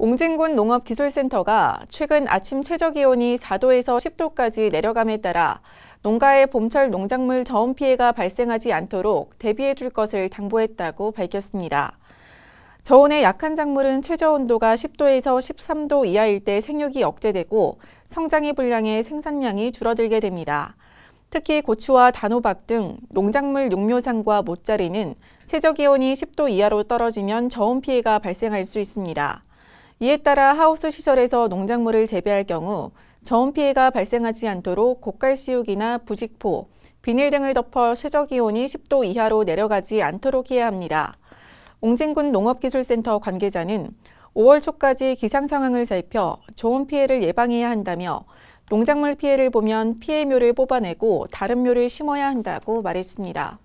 옹진군 농업기술센터가 최근 아침 최저기온이 4도에서 10도까지 내려감에 따라 농가의 봄철 농작물 저온 피해가 발생하지 않도록 대비해 줄 것을 당부했다고 밝혔습니다. 저온에 약한 작물은 최저 온도가 10도에서 13도 이하일 때 생육이 억제되고 성장의 분량의 생산량이 줄어들게 됩니다. 특히 고추와 단호박 등 농작물 육묘상과 모짜리는 최저 기온이 10도 이하로 떨어지면 저온 피해가 발생할 수 있습니다. 이에 따라 하우스 시설에서 농작물을 재배할 경우 저온 피해가 발생하지 않도록 고깔 시우기나 부직포, 비닐 등을 덮어 최저 기온이 10도 이하로 내려가지 않도록 해야 합니다. 옹진군 농업기술센터 관계자는 5월 초까지 기상 상황을 살펴 저온 피해를 예방해야 한다며 농작물 피해를 보면 피해묘를 뽑아내고 다른 묘를 심어야 한다고 말했습니다.